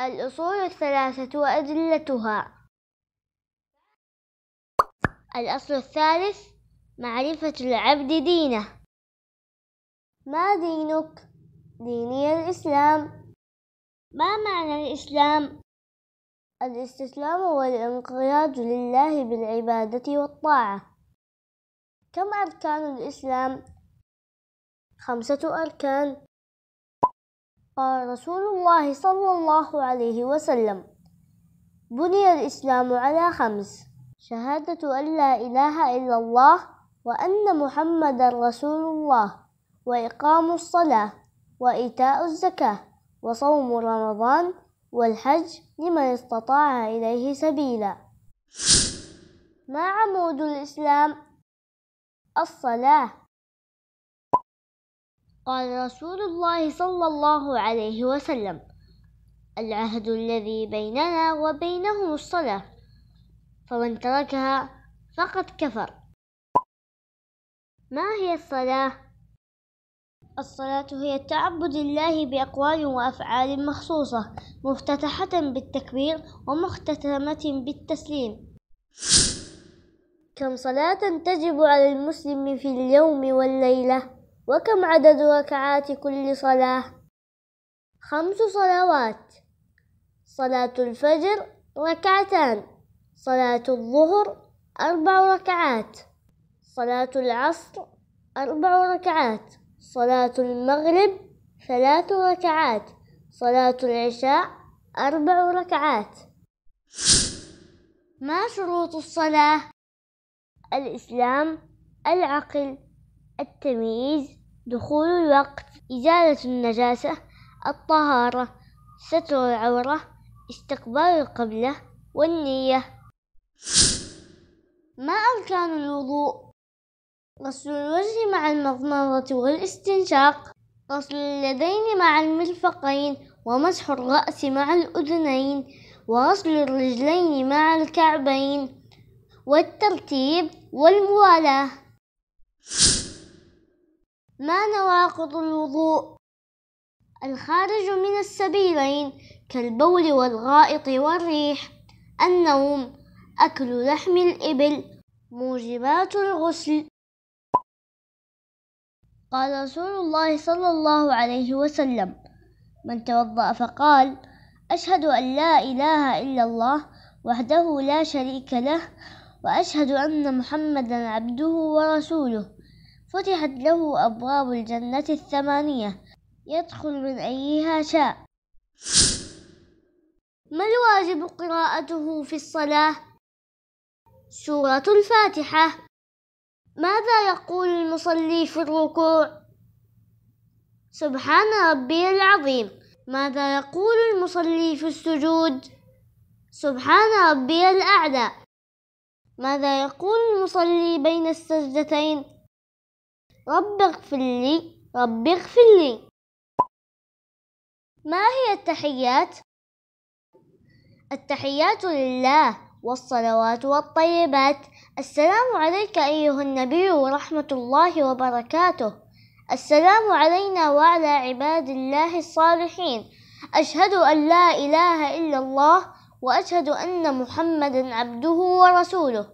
الأصول الثلاثة وأدلتها الأصل الثالث معرفة العبد دينه ما دينك؟ ديني الإسلام ما معنى الإسلام؟ الاستسلام والانقياد لله بالعبادة والطاعة كم أركان الإسلام؟ خمسة أركان قال رسول الله صلى الله عليه وسلم بني الإسلام على خمس شهادة أن لا إله إلا الله وأن محمدا رسول الله وإقام الصلاة وإيتاء الزكاة وصوم رمضان والحج لمن استطاع إليه سبيلا ما عمود الإسلام الصلاة قال رسول الله صلى الله عليه وسلم العهد الذي بيننا وبينهم الصلاة فمن تركها فقد كفر ما هي الصلاة؟ الصلاة هي تعبد الله بأقوال وأفعال مخصوصة مفتتحة بالتكبير ومختتمة بالتسليم كم صلاة تجب على المسلم في اليوم والليلة؟ وكم عدد ركعات كل صلاة خمس صلوات صلاة الفجر ركعتان صلاة الظهر أربع ركعات صلاة العصر أربع ركعات صلاة المغرب ثلاث ركعات صلاة العشاء أربع ركعات ما شروط الصلاة؟ الإسلام العقل التمييز دخول الوقت إزالة النجاسة الطهارة ستر العورة استقبال القبلة والنية ما أركان الوضوء غسل الوجه مع المضمضة والاستنشاق غسل اليدين مع المرفقين ومسح الرأس مع الأذنين وغسل الرجلين مع الكعبين والترتيب والموالاة ما نواقض الوضوء الخارج من السبيلين كالبول والغائط والريح النوم أكل لحم الإبل موجبات الغسل قال رسول الله صلى الله عليه وسلم من توضأ فقال أشهد أن لا إله إلا الله وحده لا شريك له وأشهد أن محمدا عبده ورسوله فتحت له أبواب الجنة الثمانية يدخل من أيها شاء ما الواجب قراءته في الصلاة؟ سورة الفاتحة ماذا يقول المصلي في الركوع؟ سبحان ربي العظيم ماذا يقول المصلي في السجود؟ سبحان ربي الأعلى ماذا يقول المصلي بين السجدتين؟ رب اغفر لي رب اغفر لي ما هي التحيات؟ التحيات لله والصلوات والطيبات السلام عليك أيها النبي ورحمة الله وبركاته السلام علينا وعلى عباد الله الصالحين أشهد أن لا إله إلا الله وأشهد أن محمدا عبده ورسوله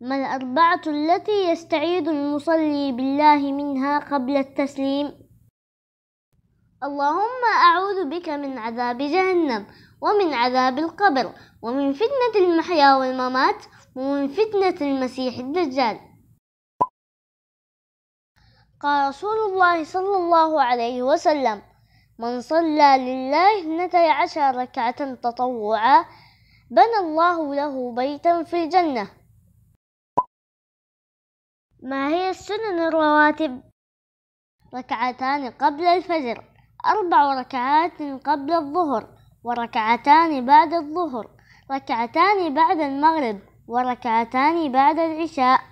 ما الأربعة التي يستعيد المصلي بالله منها قبل التسليم اللهم أعوذ بك من عذاب جهنم ومن عذاب القبر ومن فتنة المحيا والممات ومن فتنة المسيح الدجال قال رسول الله صلى الله عليه وسلم من صلى لله اثنتي عشر ركعة تطوعا بنى الله له بيتا في الجنة ما هي السنن الرواتب ركعتان قبل الفجر أربع ركعات قبل الظهر وركعتان بعد الظهر ركعتان بعد المغرب وركعتان بعد العشاء